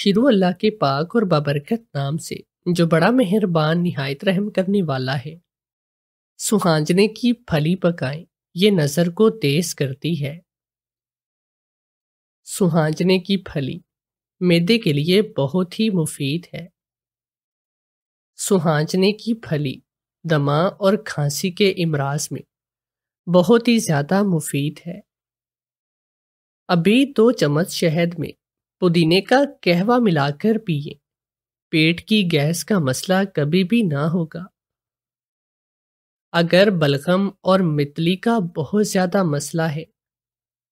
Shirou अल्लाह के पाक और बाबरकत नाम से जो बड़ा मेहरबान नहायत रहम करने वाला है सुहांजने की फली पकाए ये नज़र को तेज करती है सुहांजने की फली मैदे के लिए बहुत ही मुफीद है सुहांजने की फली दमा और खांसी के इमराज में बहुत ही ज़्यादा मुफीद है अभी दो चम्मच शहद में पुदीने का कहवा मिलाकर पिए पेट की गैस का मसला कभी भी ना होगा अगर बलगम और मितली का बहुत ज्यादा मसला है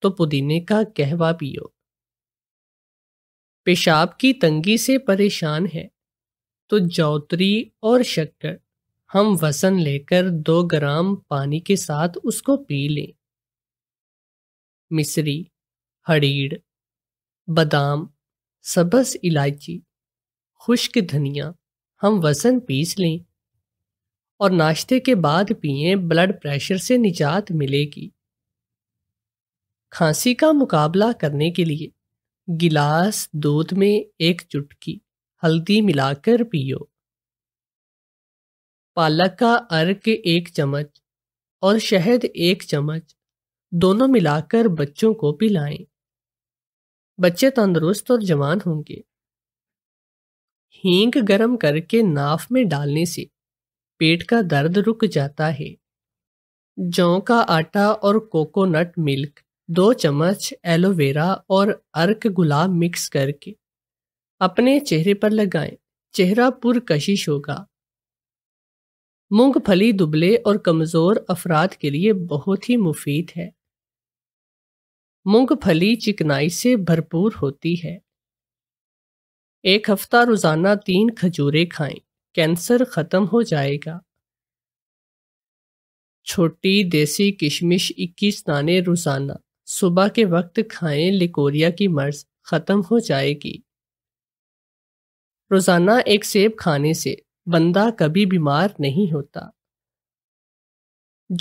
तो पुदीने का कहवा पियो पेशाब की तंगी से परेशान है तो जौतरी और शक्कर हम वसन लेकर दो ग्राम पानी के साथ उसको पी लें मिसरी हड़ीड़ बादाम सबस इलायची खुश्क धनिया हम वज़न पीस लें और नाश्ते के बाद पिए ब्लड प्रेशर से निजात मिलेगी खांसी का मुकाबला करने के लिए गिलास दूध में एक चुटकी हल्दी मिलाकर पियो पालक का अर्क एक चम्मच और शहद एक चम्मच दोनों मिलाकर बच्चों को पिलाएं बच्चे तंदुरुस्त और जवान होंगे हींग गरम करके नाफ में डालने से पेट का दर्द रुक जाता है जौ का आटा और कोकोनट मिल्क दो चम्मच एलोवेरा और अर्क गुलाब मिक्स करके अपने चेहरे पर लगाएं चेहरा पुरकशिश होगा मूंगफली दुबले और कमज़ोर अफराद के लिए बहुत ही मुफीद है मूंगफली चिकनाई से भरपूर होती है एक हफ्ता रोजाना तीन खजूरें खाएं कैंसर खत्म हो जाएगा छोटी देसी किशमिश 21 दाने रोजाना सुबह के वक्त खाएं लिकोरिया की मर्ज खत्म हो जाएगी रोजाना एक सेब खाने से बंदा कभी बीमार नहीं होता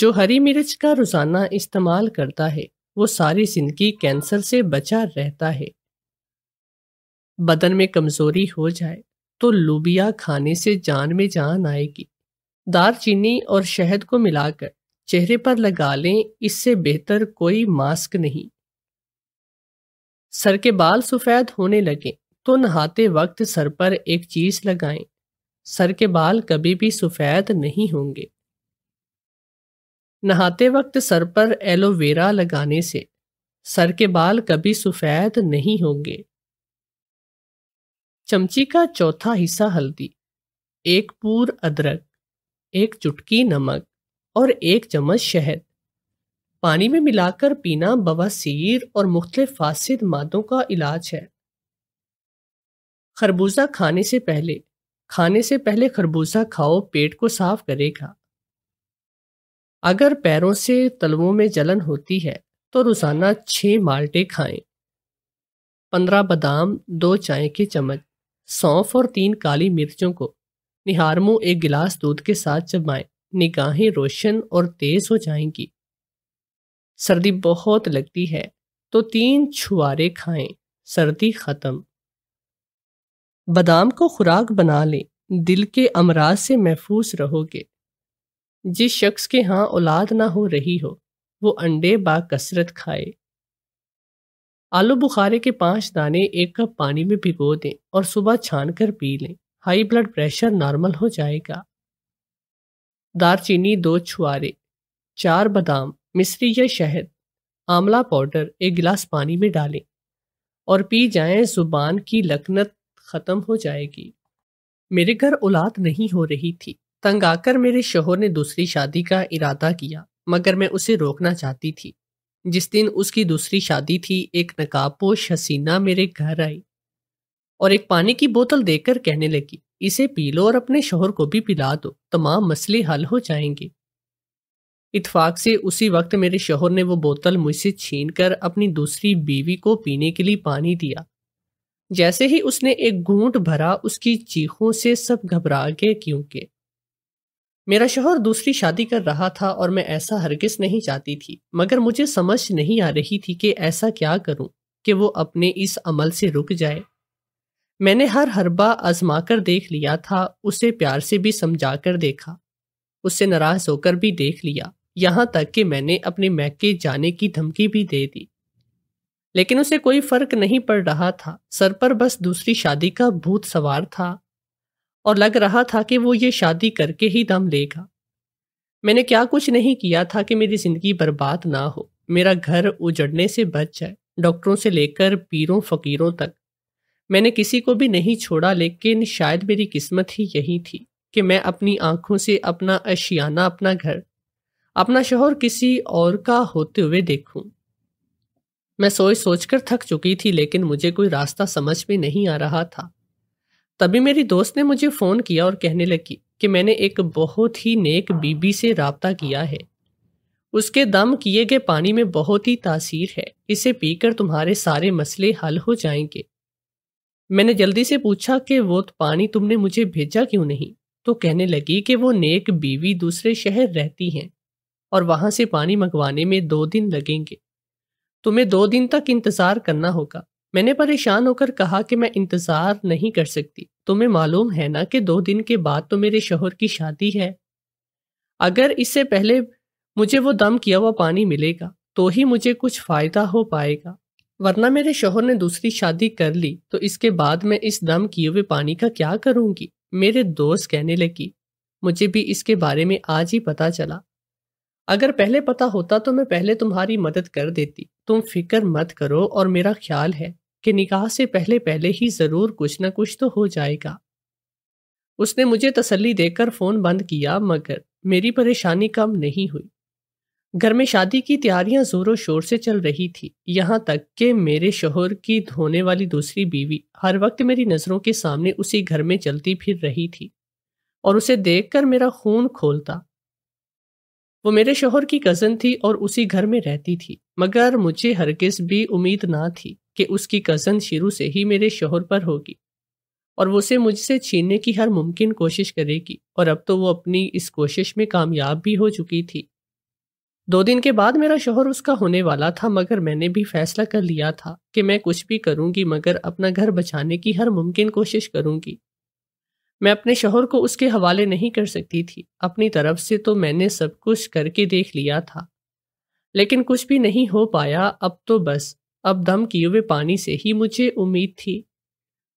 जो हरी मिर्च का रोजाना इस्तेमाल करता है वो सारी जिंदगी कैंसर से बचा रहता है बदन में कमजोरी हो जाए तो लोबिया खाने से जान में जान आएगी दार चीनी और शहद को मिलाकर चेहरे पर लगा लें इससे बेहतर कोई मास्क नहीं सर के बाल सफ़ेद होने लगे तो नहाते वक्त सर पर एक चीज लगाएं। सर के बाल कभी भी सफ़ेद नहीं होंगे नहाते वक्त सर पर एलोवेरा लगाने से सर के बाल कभी सफ़ेद नहीं होंगे चमची का चौथा हिस्सा हल्दी एक पूर अदरक एक चुटकी नमक और एक चम्मच शहद पानी में मिलाकर पीना बवासीर और मुख्तलिफ फासिद मादों का इलाज है खरबूजा खाने से पहले खाने से पहले खरबूजा खाओ पेट को साफ करेगा अगर पैरों से तलवों में जलन होती है तो रोज़ाना छः माल्टे खाएं। पंद्रह बादाम दो चाय के चम्मच सौंफ और तीन काली मिर्चों को निहार निहारमो एक गिलास दूध के साथ चबाएं निगाहें रोशन और तेज हो जाएंगी सर्दी बहुत लगती है तो तीन छुआरे खाएं सर्दी ख़त्म बादाम को खुराक बना लें दिल के अमराज से महफूज रहोगे जिस शख्स के यहाँ औलाद ना हो रही हो वो अंडे बा कसरत खाए आलू बुखारे के पांच दाने एक कप पानी में भिगो दें और सुबह छान कर पी लें हाई ब्लड प्रेशर नॉर्मल हो जाएगा दारचीनी दो छुआरे चार बादाम मिश्री या शहद आंवला पाउडर एक गिलास पानी में डालें और पी जाएं जुबान की लकनत ख़त्म हो जाएगी मेरे घर औलाद नहीं हो रही थी तंग आकर मेरे शोहर ने दूसरी शादी का इरादा किया मगर मैं उसे रोकना चाहती थी जिस दिन उसकी दूसरी शादी थी एक नकाबपोश हसीना मेरे घर आई और एक पानी की बोतल देकर कहने लगी इसे पी लो और अपने शोहर को भी पिला दो तमाम मसले हल हो जाएंगे इतफाक से उसी वक्त मेरे शोहर ने वो बोतल मुझसे छीन कर अपनी दूसरी बीवी को पीने के लिए पानी दिया जैसे ही उसने एक घूंट भरा उसकी चीखों से सब घबरा गए क्योंकि मेरा शोहर दूसरी शादी कर रहा था और मैं ऐसा हरगिज नहीं चाहती थी मगर मुझे समझ नहीं आ रही थी कि ऐसा क्या करूं कि वो अपने इस अमल से रुक जाए मैंने हर हरबा आजमा कर देख लिया था उसे प्यार से भी समझा कर देखा उससे नाराज होकर भी देख लिया यहाँ तक कि मैंने अपने मैके जाने की धमकी भी दे दी लेकिन उसे कोई फर्क नहीं पड़ रहा था सर पर बस दूसरी शादी का भूत सवार था और लग रहा था कि वो ये शादी करके ही दम लेगा मैंने क्या कुछ नहीं किया था कि मेरी जिंदगी बर्बाद ना हो मेरा घर उजड़ने से बच जाए डॉक्टरों से लेकर पीरों फकीरों तक मैंने किसी को भी नहीं छोड़ा लेकिन शायद मेरी किस्मत ही यही थी कि मैं अपनी आंखों से अपना अशियाना अपना घर अपना शोहर किसी और का होते हुए देखूं। मैं सोच सोचकर थक चुकी थी लेकिन मुझे कोई रास्ता समझ में नहीं आ रहा था तभी मेरी दोस्त ने मुझे फ़ोन किया और कहने लगी कि मैंने एक बहुत ही नेक बीबी से रबता किया है उसके दम किए गए पानी में बहुत ही तासीर है इसे पीकर तुम्हारे सारे मसले हल हो जाएंगे मैंने जल्दी से पूछा कि वो तो पानी तुमने मुझे भेजा क्यों नहीं तो कहने लगी कि वो नेक बीवी दूसरे शहर रहती हैं और वहां से पानी मंगवाने में दो दिन लगेंगे तुम्हें दो दिन तक इंतज़ार करना होगा मैंने परेशान होकर कहा कि मैं इंतज़ार नहीं कर सकती तुम्हें मालूम है ना कि दो दिन के बाद तो मेरे शोहर की शादी है अगर इससे पहले मुझे वो दम किया हुआ पानी मिलेगा तो ही मुझे कुछ फ़ायदा हो पाएगा वरना मेरे शोहर ने दूसरी शादी कर ली तो इसके बाद मैं इस दम किए हुए पानी का क्या करूँगी मेरे दोस्त कहने लगी मुझे भी इसके बारे में आज ही पता चला अगर पहले पता होता तो मैं पहले तुम्हारी मदद कर देती तुम फिक्र मत करो और मेरा ख्याल है कि निकाह से पहले पहले ही ज़रूर कुछ ना कुछ तो हो जाएगा उसने मुझे तसल्ली देकर फ़ोन बंद किया मगर मेरी परेशानी कम नहीं हुई घर में शादी की तैयारियां जोरों शोर से चल रही थी यहां तक कि मेरे शोहर की धोने वाली दूसरी बीवी हर वक्त मेरी नज़रों के सामने उसी घर में चलती फिर रही थी और उसे देखकर मेरा खून खोलता वो मेरे शोहर की कज़न थी और उसी घर में रहती थी मगर मुझे हरगिज भी उम्मीद ना थी कि उसकी कज़न शुरू से ही मेरे शोहर पर होगी और वो उसे मुझसे छीनने की हर मुमकिन कोशिश करेगी और अब तो वो अपनी इस कोशिश में कामयाब भी हो चुकी थी दो दिन के बाद मेरा शोहर उसका होने वाला था मगर मैंने भी फैसला कर लिया था कि मैं कुछ भी करूंगी मगर अपना घर बचाने की हर मुमकिन कोशिश करूंगी मैं अपने शोहर को उसके हवाले नहीं कर सकती थी अपनी तरफ से तो मैंने सब कुछ करके देख लिया था लेकिन कुछ भी नहीं हो पाया अब तो बस अब दम किए हुए पानी से ही मुझे उम्मीद थी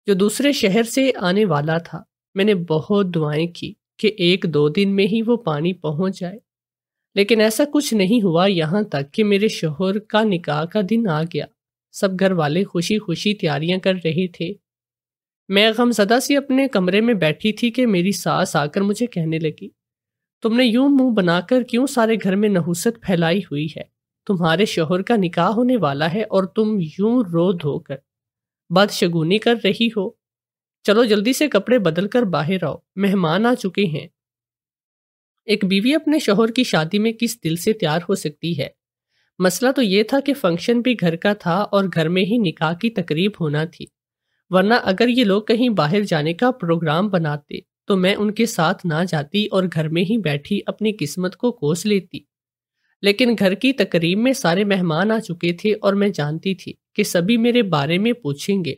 जो दूसरे शहर से आने वाला था मैंने बहुत दुआएं की कि एक दो दिन में ही वो पानी पहुंच जाए लेकिन ऐसा कुछ नहीं हुआ यहाँ तक कि मेरे शोहर का निकाह का दिन आ गया सब घर वाले खुशी खुशी तैयारियां कर रहे थे मैं गमजदा सी अपने कमरे में बैठी थी कि मेरी सास आकर मुझे कहने लगी तुमने यूं मुंह बनाकर क्यों सारे घर में नहुसत फैलाई हुई है तुम्हारे शोहर का निकाह होने वाला है और तुम यूं रो धोकर बदशगुनी कर रही हो चलो जल्दी से कपड़े बदल कर बाहर आओ मेहमान आ चुके हैं एक बीवी अपने शोहर की शादी में किस दिल से तैयार हो सकती है मसला तो ये था कि फंक्शन भी घर का था और घर में ही निकाह की तकरीब होना थी वरना अगर ये लोग कहीं बाहर जाने का प्रोग्राम बनाते तो मैं उनके साथ ना जाती और घर में ही बैठी अपनी किस्मत को कोस लेती लेकिन घर की तकरीब में सारे मेहमान आ चुके थे और मैं जानती थी कि सभी मेरे बारे में पूछेंगे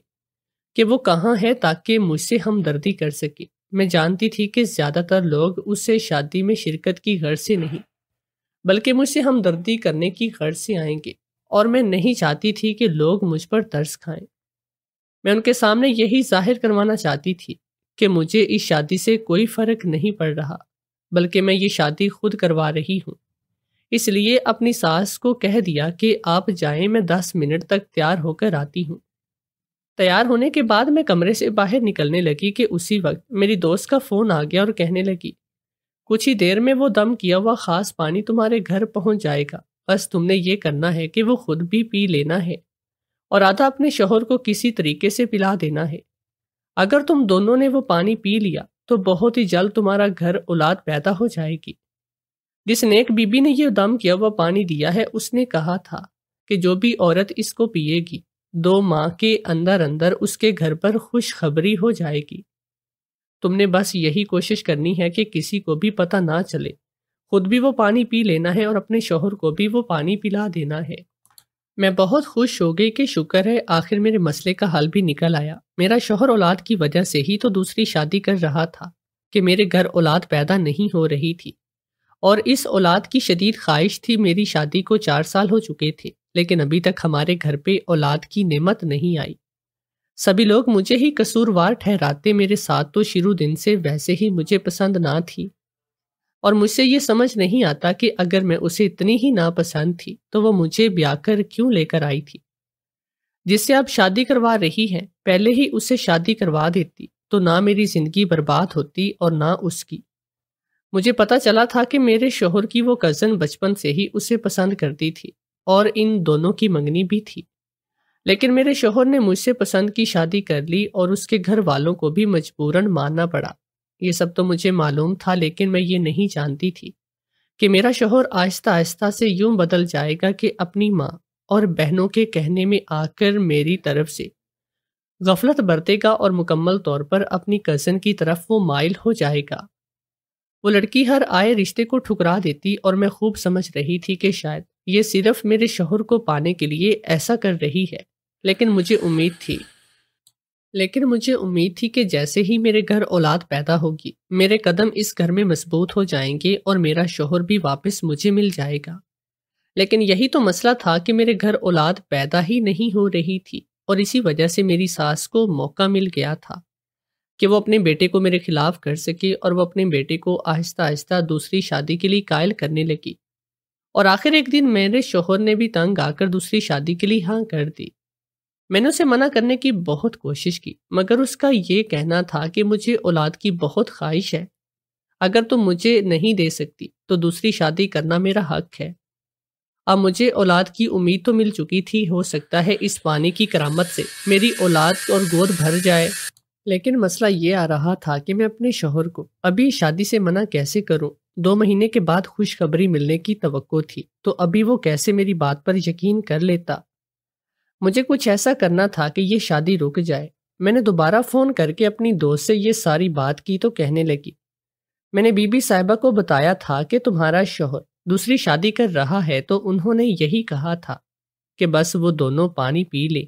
कि वो कहाँ है ताकि मुझसे हमदर्दी कर सके मैं जानती थी कि ज़्यादातर लोग उससे शादी में शिरकत की गर्ज से नहीं बल्कि मुझसे हमदर्दी करने की गर्ज से आएंगे और मैं नहीं चाहती थी कि लोग मुझ पर तर्स खाएं मैं उनके सामने यही जाहिर करवाना चाहती थी कि मुझे इस शादी से कोई फ़र्क नहीं पड़ रहा बल्कि मैं ये शादी खुद करवा रही हूँ इसलिए अपनी सास को कह दिया कि आप जाएं मैं दस मिनट तक तैयार होकर आती हूँ तैयार होने के बाद मैं कमरे से बाहर निकलने लगी कि उसी वक्त मेरी दोस्त का फ़ोन आ गया और कहने लगी कुछ ही देर में वो दम किया हुआ ख़ास पानी तुम्हारे घर पहुंच जाएगा बस तुमने ये करना है कि वो खुद भी पी लेना है और आधा अपने शोहर को किसी तरीके से पिला देना है अगर तुम दोनों ने वो पानी पी लिया तो बहुत ही जल्द तुम्हारा घर औलाद पैदा हो जाएगी जिस नेक बीबी ने यह दम किया हुआ पानी दिया है उसने कहा था कि जो भी औरत इसको पिएगी दो माह के अंदर अंदर उसके घर पर खुशखबरी हो जाएगी तुमने बस यही कोशिश करनी है कि किसी को भी पता ना चले खुद भी वो पानी पी लेना है और अपने शोहर को भी वो पानी पिला देना है मैं बहुत खुश हो गई कि शुक्र है आखिर मेरे मसले का हल भी निकल आया मेरा शोहर औलाद की वजह से ही तो दूसरी शादी कर रहा था कि मेरे घर औलाद पैदा नहीं हो रही थी और इस औलाद की शदीद ख्वाहिश थी मेरी शादी को चार साल हो चुके थे लेकिन अभी तक हमारे घर पे औलाद की नेमत नहीं आई सभी लोग मुझे ही कसूरवार ठहराते मेरे साथ तो शुरू दिन से वैसे ही मुझे पसंद ना थी और मुझसे ये समझ नहीं आता कि अगर मैं उसे इतनी ही नापसंद थी तो वो मुझे ब्याकर क्यों लेकर आई थी जिससे आप शादी करवा रही हैं पहले ही उसे शादी करवा देती तो ना मेरी जिंदगी बर्बाद होती और ना उसकी मुझे पता चला था कि मेरे शोहर की वो कज़न बचपन से ही उसे पसंद करती थी और इन दोनों की मंगनी भी थी लेकिन मेरे शोहर ने मुझसे पसंद की शादी कर ली और उसके घर वालों को भी मजबूरन मानना पड़ा ये सब तो मुझे मालूम था लेकिन मैं ये नहीं जानती थी कि मेरा शोहर आहिस्ता आहिस्ता से यूं बदल जाएगा कि अपनी माँ और बहनों के कहने में आकर मेरी तरफ से गफलत बरतेगा और मुकम्मल तौर पर अपनी कज़न की तरफ वो माइल हो जाएगा वो लड़की हर आए रिश्ते को ठुकरा देती और मैं खूब समझ रही थी कि शायद ये सिर्फ मेरे शोहर को पाने के लिए ऐसा कर रही है लेकिन मुझे उम्मीद थी लेकिन मुझे उम्मीद थी कि जैसे ही मेरे घर औलाद पैदा होगी मेरे कदम इस घर में मजबूत हो जाएंगे और मेरा शोहर भी वापस मुझे मिल जाएगा लेकिन यही तो मसला था कि मेरे घर औलाद पैदा ही नहीं हो रही थी और इसी वजह से मेरी सास को मौका मिल गया था कि वो अपने बेटे को मेरे खिलाफ कर सकी और वो अपने बेटे को आहिस्ता आहिस्ता दूसरी शादी के लिए कायल करने लगी और आखिर एक दिन मेरे शोहर ने भी तंग आकर दूसरी शादी के लिए हाँ कर दी मैंने उसे मना करने की बहुत कोशिश की मगर उसका ये कहना था कि मुझे औलाद की बहुत ख्वाहिश है अगर तुम तो मुझे नहीं दे सकती तो दूसरी शादी करना मेरा हक है अब मुझे औलाद की उम्मीद तो मिल चुकी थी हो सकता है इस पानी की करामत से मेरी औलाद और गोद भर जाए लेकिन मसला ये आ रहा था कि मैं अपने शोहर को अभी शादी से मना कैसे करूं दो महीने के बाद खुशखबरी मिलने की तवक्को थी तो अभी वो कैसे मेरी बात पर यकीन कर लेता मुझे कुछ ऐसा करना था कि ये शादी रुक जाए मैंने दोबारा फ़ोन करके अपनी दोस्त से ये सारी बात की तो कहने लगी मैंने बीबी साहिबा को बताया था कि तुम्हारा शोहर दूसरी शादी कर रहा है तो उन्होंने यही कहा था कि बस वो दोनों पानी पी लें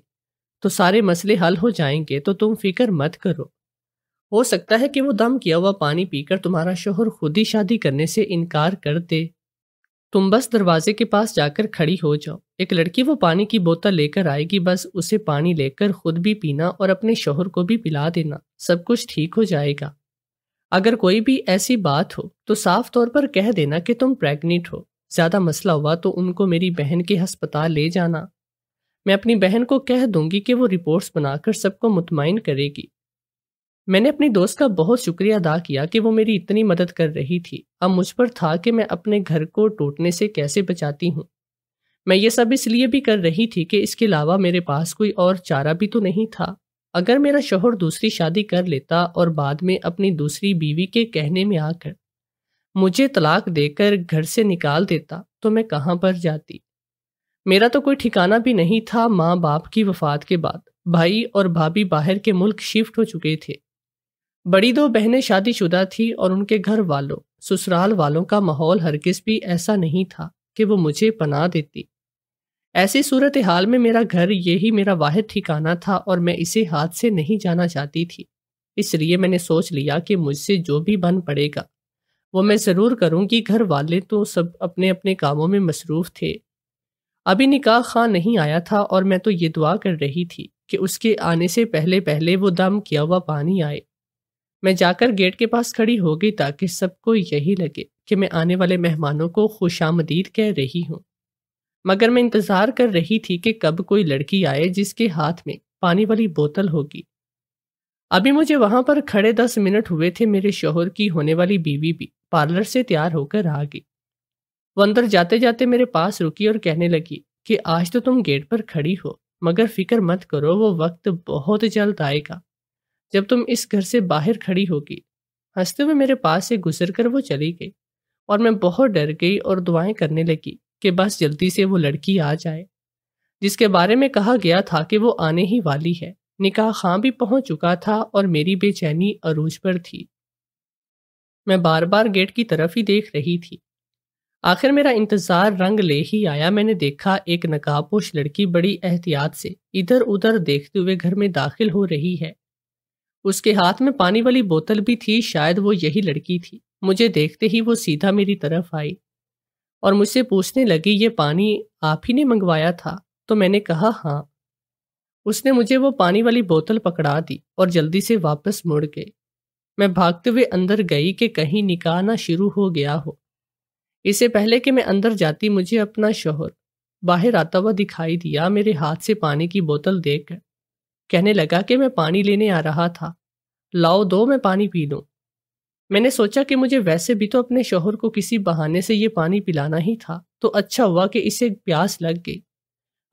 तो सारे मसले हल हो जाएंगे तो तुम फिक्र मत करो हो सकता है कि वो दम किया हुआ पानी पीकर तुम्हारा शोहर खुद ही शादी करने से इनकार कर दे तुम बस दरवाजे के पास जाकर खड़ी हो जाओ एक लड़की वो पानी की बोतल लेकर आएगी बस उसे पानी लेकर खुद भी पीना और अपने शोहर को भी पिला देना सब कुछ ठीक हो जाएगा अगर कोई भी ऐसी बात हो तो साफ तौर पर कह देना कि तुम प्रेग्नेंट हो ज्यादा मसला हुआ तो उनको मेरी बहन के अस्पताल ले जाना मैं अपनी बहन को कह दूंगी कि वो रिपोर्ट्स बनाकर सबको मुतमिन करेगी मैंने अपनी दोस्त का बहुत शुक्रिया अदा किया कि वो मेरी इतनी मदद कर रही थी अब मुझ पर था कि मैं अपने घर को टूटने से कैसे बचाती हूँ मैं ये सब इसलिए भी कर रही थी कि इसके अलावा मेरे पास कोई और चारा भी तो नहीं था अगर मेरा शोहर दूसरी शादी कर लेता और बाद में अपनी दूसरी बीवी के कहने में आकर मुझे तलाक देकर घर से निकाल देता तो मैं कहाँ पर जाती मेरा तो कोई ठिकाना भी नहीं था माँ बाप की वफात के बाद भाई और भाभी बाहर के मुल्क शिफ्ट हो चुके थे बड़ी दो बहनें शादीशुदा थी और उनके घर वालों ससुराल वालों का माहौल हरगिज भी ऐसा नहीं था कि वो मुझे पना देती ऐसी सूरत हाल में मेरा घर यही मेरा वाहिद ठिकाना था और मैं इसे हाथ से नहीं जाना चाहती थी इसलिए मैंने सोच लिया कि मुझसे जो भी बन पड़ेगा वो मैं ज़रूर करूँगी घर वाले तो सब अपने अपने कामों में मसरूफ़ थे अभी निकाह खां नहीं आया था और मैं तो ये दुआ कर रही थी कि उसके आने से पहले पहले वो दम किया हुआ पानी आए मैं जाकर गेट के पास खड़ी हो गई ताकि सबको यही लगे कि मैं आने वाले मेहमानों को खुश आमदीद कह रही हूँ मगर मैं इंतज़ार कर रही थी कि कब कोई लड़की आए जिसके हाथ में पानी वाली बोतल होगी अभी मुझे वहां पर खड़े दस मिनट हुए थे मेरे शोहर की होने वाली बीवी भी पार्लर से तैयार होकर आ गई वो अंदर जाते जाते मेरे पास रुकी और कहने लगी कि आज तो तुम गेट पर खड़ी हो मगर फिक्र मत करो वो वक्त बहुत जल्द आएगा जब तुम इस घर से बाहर खड़ी होगी हंसते हुए मेरे पास से गुजर कर वो चली गई और मैं बहुत डर गई और दुआएं करने लगी कि बस जल्दी से वो लड़की आ जाए जिसके बारे में कहा गया था कि वो आने ही वाली है निकाह खां भी पहुंच चुका था और मेरी बेचैनी अरूज पर थी मैं बार बार गेट की तरफ ही देख रही थी आखिर मेरा इंतजार रंग ले ही आया मैंने देखा एक नकाबपोश लड़की बड़ी एहतियात से इधर उधर देखते हुए घर में दाखिल हो रही है उसके हाथ में पानी वाली बोतल भी थी शायद वो यही लड़की थी मुझे देखते ही वो सीधा मेरी तरफ आई और मुझसे पूछने लगी ये पानी आप ही ने मंगवाया था तो मैंने कहा हाँ उसने मुझे वो पानी वाली बोतल पकड़ा दी और जल्दी से वापस मुड़ गई मैं भागते हुए अंदर गई कि कहीं निकाह ना शुरू हो गया हो इससे पहले कि मैं अंदर जाती मुझे अपना शोहर बाहर आता हुआ दिखाई दिया मेरे हाथ से पानी की बोतल देख कहने लगा कि मैं पानी लेने आ रहा था लाओ दो मैं पानी पी लूँ मैंने सोचा कि मुझे वैसे भी तो अपने शोहर को किसी बहाने से ये पानी पिलाना ही था तो अच्छा हुआ कि इसे प्यास लग गई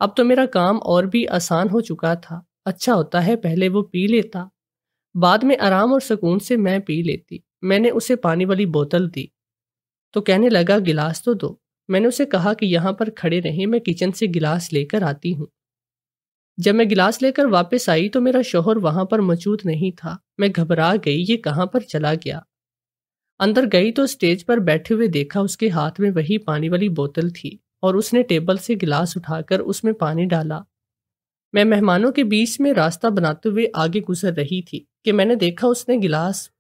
अब तो मेरा काम और भी आसान हो चुका था अच्छा होता है पहले वो पी लेता बाद में आराम और सुकून से मैं पी लेती मैंने उसे पानी वाली बोतल दी तो कहने लगा गिलास तो दो मैंने उसे कहा कि यहाँ पर खड़े रहें मैं किचन से गिलास लेकर आती हूँ जब मैं गिलास लेकर वापस आई तो मेरा शोहर वहां पर मौजूद नहीं था मैं घबरा गई ये कहाँ पर चला गया अंदर गई तो स्टेज पर बैठे हुए देखा उसके हाथ में वही पानी वाली बोतल थी और उसने टेबल से गिलास उठाकर उसमें पानी डाला मैं मेहमानों के बीच में रास्ता बनाते हुए आगे गुजर रही थी कि मैंने देखा उसने गिलास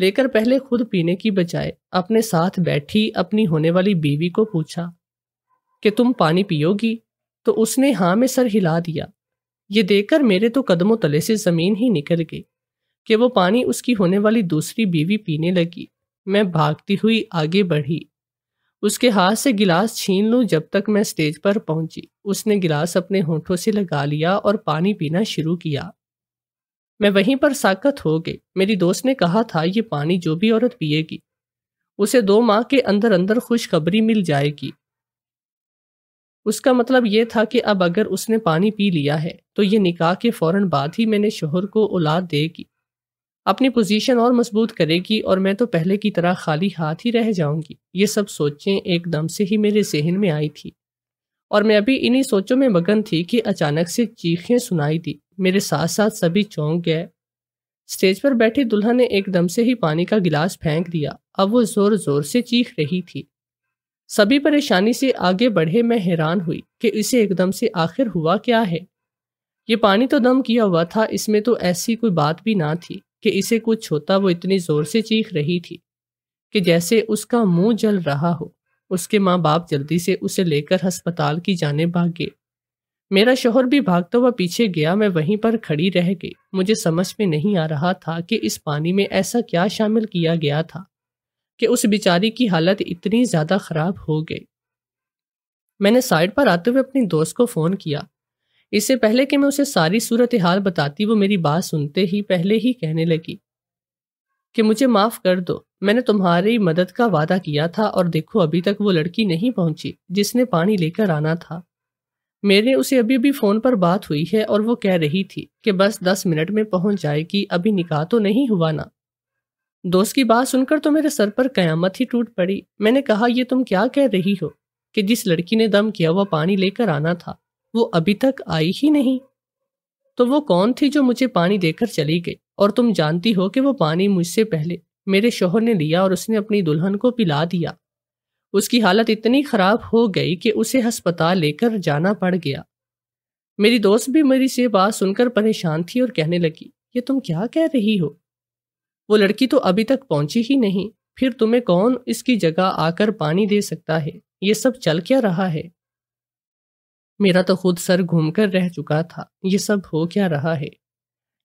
लेकर पहले खुद पीने की बजाय अपने साथ बैठी अपनी होने वाली बीवी को पूछा कि तुम पानी पियोगी तो उसने हाँ में सर हिला दिया ये देखकर मेरे तो कदमों तले से ज़मीन ही निकल गई कि वो पानी उसकी होने वाली दूसरी बीवी पीने लगी मैं भागती हुई आगे बढ़ी उसके हाथ से गिलास छीन लूं जब तक मैं स्टेज पर पहुंची उसने गिलास अपने होठों से लगा लिया और पानी पीना शुरू किया मैं वहीं पर साकत हो गई मेरी दोस्त ने कहा था ये पानी जो भी औरत पिएगी उसे दो माह के अंदर अंदर खुशखबरी मिल जाएगी उसका मतलब ये था कि अब अगर उसने पानी पी लिया है तो ये निकाह के फौरन बाद ही मैंने शोहर को औलाद देगी अपनी पोजीशन और मजबूत करेगी और मैं तो पहले की तरह खाली हाथ ही रह जाऊंगी ये सब सोचें एकदम से ही मेरे जहन में आई थी और मैं अभी इन्हीं सोचों में मगन थी कि अचानक से चीखें सुनाई दी मेरे साथ साथ सभी चौंक गए स्टेज पर बैठी दुल्हन ने एकदम से ही पानी का गिलास फेंक दिया अब वो जोर जोर से चीख रही थी सभी परेशानी से आगे बढ़े मैं हैरान हुई कि इसे एकदम से आखिर हुआ क्या है ये पानी तो दम किया हुआ था इसमें तो ऐसी कोई बात भी ना थी कि इसे कुछ होता वो इतनी जोर से चीख रही थी कि जैसे उसका मुंह जल रहा हो उसके माँ बाप जल्दी से उसे लेकर अस्पताल की जाने भागे मेरा शोहर भी भागता हुआ पीछे गया मैं वहीं पर खड़ी रह गई मुझे समझ में नहीं आ रहा था कि इस पानी में ऐसा क्या शामिल किया गया था कि उस बेचारी की हालत इतनी ज़्यादा ख़राब हो गई मैंने साइड पर आते हुए अपनी दोस्त को फ़ोन किया इससे पहले कि मैं उसे सारी सूरत हाल बताती वो मेरी बात सुनते ही पहले ही कहने लगी कि मुझे माफ कर दो मैंने तुम्हारी मदद का वादा किया था और देखो अभी तक वो लड़की नहीं पहुंची जिसने पानी लेकर आना था मेरे उसे अभी भी फोन पर बात हुई है और वो कह रही थी कि बस दस मिनट में पहुंच जाएगी अभी निकाह तो नहीं हुआ ना दोस्त की बात सुनकर तो मेरे सर पर कयामत ही टूट पड़ी मैंने कहा ये तुम क्या कह रही हो कि जिस लड़की ने दम किया हुआ पानी लेकर आना था वो अभी तक आई ही नहीं तो वो कौन थी जो मुझे पानी देकर चली गई और तुम जानती हो कि वो पानी मुझसे पहले मेरे शोहर ने लिया और उसने अपनी दुल्हन को पिला दिया उसकी हालत इतनी ख़राब हो गई कि उसे अस्पताल लेकर जाना पड़ गया मेरी दोस्त भी मेरी से बात सुनकर परेशान थी और कहने लगी ये तुम क्या कह रही हो वो लड़की तो अभी तक पहुंची ही नहीं फिर तुम्हें कौन इसकी जगह आकर पानी दे सकता है ये सब चल क्या रहा है मेरा तो खुद सर घूमकर रह चुका था ये सब हो क्या रहा है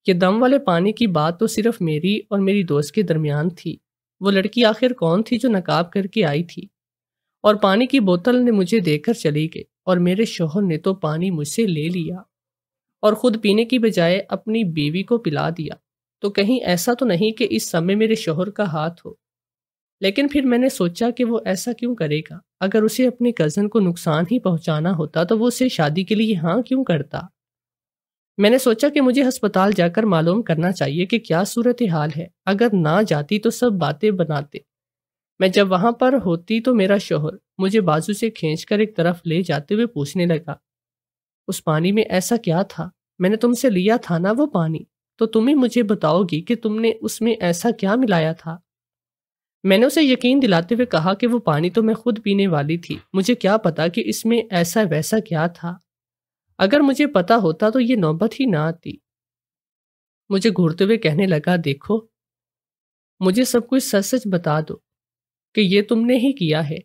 ये दम वाले पानी की बात तो सिर्फ मेरी और मेरी दोस्त के दरमियान थी वो लड़की आखिर कौन थी जो नकाब करके आई थी और पानी की बोतल ने मुझे देकर चली गई और मेरे शोहर ने तो पानी मुझसे ले लिया और खुद पीने की बजाय अपनी बीवी को पिला दिया तो कहीं ऐसा तो नहीं कि इस समय मेरे शोहर का हाथ हो लेकिन फिर मैंने सोचा कि वो ऐसा क्यों करेगा अगर उसे अपने कज़न को नुकसान ही पहुंचाना होता तो वो उसे शादी के लिए हाँ क्यों करता मैंने सोचा कि मुझे अस्पताल जाकर मालूम करना चाहिए कि क्या सूरत हाल है अगर ना जाती तो सब बातें बनाते मैं जब वहां पर होती तो मेरा शोहर मुझे बाजू से खींच कर एक तरफ ले जाते हुए पूछने लगा उस पानी में ऐसा क्या था मैंने तुमसे लिया था ना वो पानी तो तुम ही मुझे बताओगी कि तुमने उसमें ऐसा क्या मिलाया था मैंने उसे यकीन दिलाते हुए कहा कि वो पानी तो मैं खुद पीने वाली थी मुझे क्या पता कि इसमें ऐसा वैसा क्या था अगर मुझे पता होता तो ये नौबत ही ना आती मुझे घूरते हुए कहने लगा देखो मुझे सब कुछ सच सच बता दो कि ये तुमने ही किया है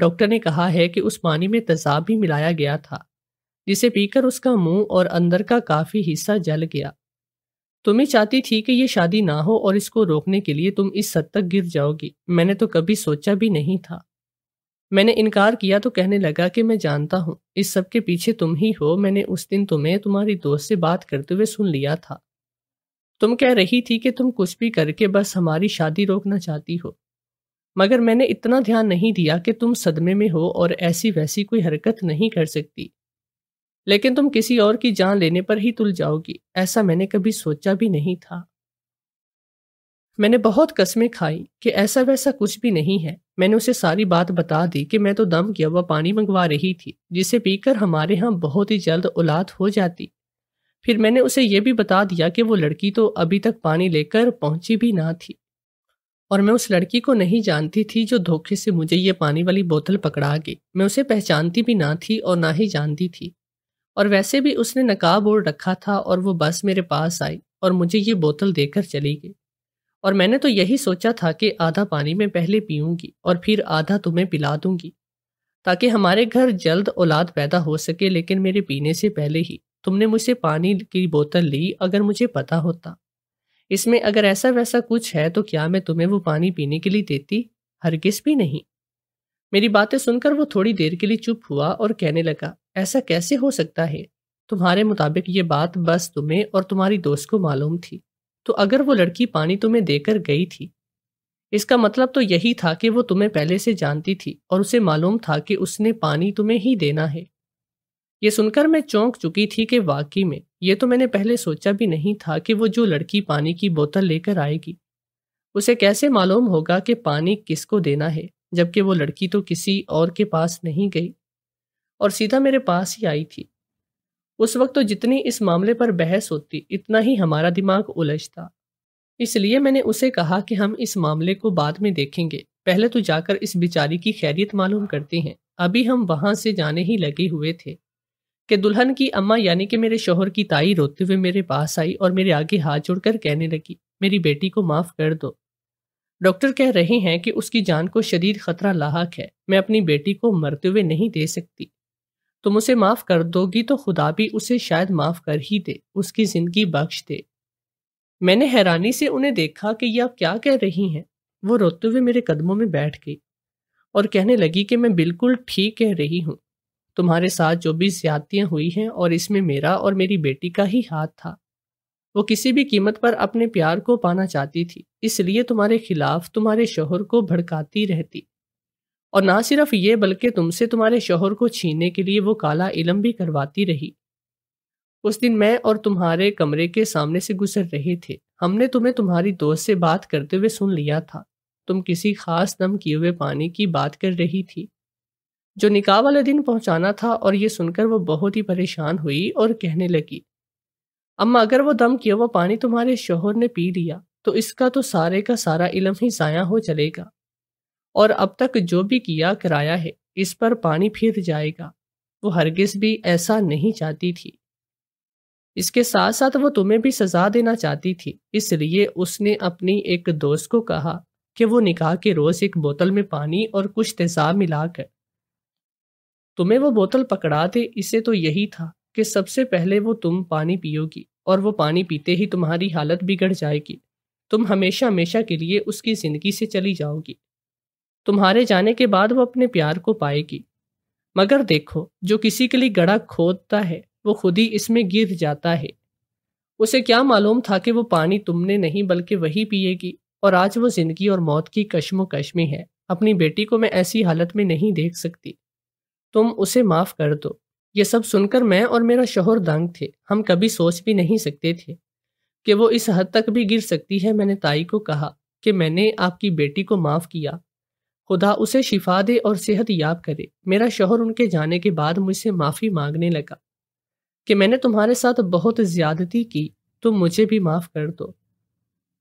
डॉक्टर ने कहा है कि उस पानी में तेजाब भी मिलाया गया था जिसे पीकर उसका मुंह और अंदर का काफ़ी हिस्सा जल गया तुम्हें चाहती थी कि ये शादी ना हो और इसको रोकने के लिए तुम इस हद तक गिर जाओगी मैंने तो कभी सोचा भी नहीं था मैंने इनकार किया तो कहने लगा कि मैं जानता हूँ इस सब के पीछे तुम ही हो मैंने उस दिन तुम्हें तुम्हारी दोस्त से बात करते हुए सुन लिया था तुम कह रही थी कि तुम कुछ भी करके बस हमारी शादी रोकना चाहती हो मगर मैंने इतना ध्यान नहीं दिया कि तुम सदमे में हो और ऐसी वैसी कोई हरकत नहीं कर सकती लेकिन तुम किसी और की जान लेने पर ही तुल जाओगी ऐसा मैंने कभी सोचा भी नहीं था मैंने बहुत कस्में खाई कि ऐसा वैसा कुछ भी नहीं है मैंने उसे सारी बात बता दी कि मैं तो दम किया हुआ पानी मंगवा रही थी जिसे पीकर हमारे यहाँ बहुत ही जल्द औलाद हो जाती फिर मैंने उसे यह भी बता दिया कि वो लड़की तो अभी तक पानी लेकर पहुंची भी ना थी और मैं उस लड़की को नहीं जानती थी जो धोखे से मुझे ये पानी वाली बोतल पकड़ा गई मैं उसे पहचानती भी ना थी और ना ही जानती थी और वैसे भी उसने नकाब ओढ़ रखा था और वो बस मेरे पास आई और मुझे ये बोतल देकर चली गई और मैंने तो यही सोचा था कि आधा पानी मैं पहले पीऊंगी और फिर आधा तुम्हें तो पिला दूंगी ताकि हमारे घर जल्द औलाद पैदा हो सके लेकिन मेरे पीने से पहले ही तुमने मुझसे पानी की बोतल ली अगर मुझे पता होता इसमें अगर ऐसा वैसा कुछ है तो क्या मैं तुम्हें वो पानी पीने के लिए देती किस भी नहीं मेरी बातें सुनकर वो थोड़ी देर के लिए चुप हुआ और कहने लगा ऐसा कैसे हो सकता है तुम्हारे मुताबिक ये बात बस तुम्हें और तुम्हारी दोस्त को मालूम थी तो अगर वो लड़की पानी तुम्हें देकर गई थी इसका मतलब तो यही था कि वो तुम्हें पहले से जानती थी और उसे मालूम था कि उसने पानी तुम्हें ही देना है ये सुनकर मैं चौंक चुकी थी कि वाकई में ये तो मैंने पहले सोचा भी नहीं था कि वो जो लड़की पानी की बोतल लेकर आएगी उसे कैसे मालूम होगा कि पानी किसको देना है जबकि वो लड़की तो किसी और के पास नहीं गई और सीधा मेरे पास ही आई थी उस वक्त तो जितनी इस मामले पर बहस होती इतना ही हमारा दिमाग उलझता इसलिए मैंने उसे कहा कि हम इस मामले को बाद में देखेंगे पहले तो जाकर इस बिचारी की खैरियत मालूम करते हैं अभी हम वहां से जाने ही लगे हुए थे कि दुल्हन की अम्मा यानी कि मेरे शोहर की ताई रोते हुए मेरे पास आई और मेरे आगे हाथ जोड़कर कहने लगी मेरी बेटी को माफ़ कर दो डॉक्टर कह रहे हैं कि उसकी जान को शरीर खतरा लाक है मैं अपनी बेटी को मरते हुए नहीं दे सकती तुम उसे माफ कर दोगी तो खुदा भी उसे शायद माफ कर ही दे उसकी जिंदगी बख्श दे मैंने हैरानी से उन्हें देखा कि यह आप क्या कह रही हैं वो रोते हुए मेरे कदमों में बैठ गई और कहने लगी कि मैं बिल्कुल ठीक कह रही हूँ तुम्हारे साथ जो भी ज्यादतियाँ हुई हैं और इसमें मेरा और मेरी बेटी का ही हाथ था वो किसी भी कीमत पर अपने प्यार को पाना चाहती थी इसलिए तुम्हारे खिलाफ तुम्हारे शोहर को भड़काती रहती और ना सिर्फ ये बल्कि तुमसे तुम्हारे शोहर को छीनने के लिए वो काला इलम भी करवाती रही उस दिन मैं और तुम्हारे कमरे के सामने से गुजर रहे थे हमने तुम्हें तुम्हारी दोस्त से बात करते हुए सुन लिया था तुम किसी खास दम किए हुए पानी की बात कर रही थी जो निकाह वाले दिन पहुंचाना था और ये सुनकर वो बहुत ही परेशान हुई और कहने लगी अम्मा अगर वो दम किया हुआ पानी तुम्हारे शोहर ने पी लिया तो इसका तो सारे का सारा इलम ही ज़ाया हो चलेगा और अब तक जो भी किया कराया है इस पर पानी फिर जाएगा वो हरगिज भी ऐसा नहीं चाहती थी इसके साथ साथ वो तुम्हें भी सजा देना चाहती थी इसलिए उसने अपनी एक दोस्त को कहा कि वो निकाह के रोज एक बोतल में पानी और कुछ तेजाब मिलाकर तुम्हें वो बोतल पकड़ा दे इसे तो यही था कि सबसे पहले वो तुम पानी पियोगी और वो पानी पीते ही तुम्हारी हालत बिगड़ जाएगी तुम हमेशा हमेशा के लिए उसकी जिंदगी से चली जाओगी तुम्हारे जाने के बाद वो अपने प्यार को पाएगी मगर देखो जो किसी के लिए गड़ा खोदता है वो खुद ही इसमें गिर जाता है उसे क्या मालूम था कि वो पानी तुमने नहीं बल्कि वही पिएगी और आज वो जिंदगी और मौत की कश्मो कश्मी है अपनी बेटी को मैं ऐसी हालत में नहीं देख सकती तुम उसे माफ कर दो ये सब सुनकर मैं और मेरा शोहर दंग थे हम कभी सोच भी नहीं सकते थे कि वो इस हद तक भी गिर सकती है मैंने ताई को कहा कि मैंने आपकी बेटी को माफ किया खुदा उसे शिफा दे और सेहत याब करे मेरा शोहर उनके जाने के बाद मुझसे माफ़ी मांगने लगा कि मैंने तुम्हारे साथ बहुत ज़्यादती की तुम मुझे भी माफ़ कर दो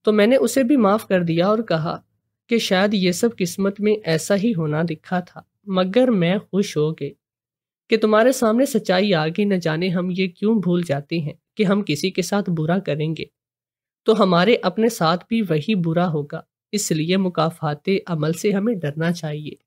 तो मैंने उसे भी माफ़ कर दिया और कहा कि शायद ये सब किस्मत में ऐसा ही होना दिखा था मगर मैं खुश हो गई कि तुम्हारे सामने सच्चाई आ गई न जाने हम ये क्यों भूल जाते हैं कि हम किसी के साथ बुरा करेंगे तो हमारे अपने साथ भी वही बुरा होगा इसलिए मुकाफात अमल से हमें डरना चाहिए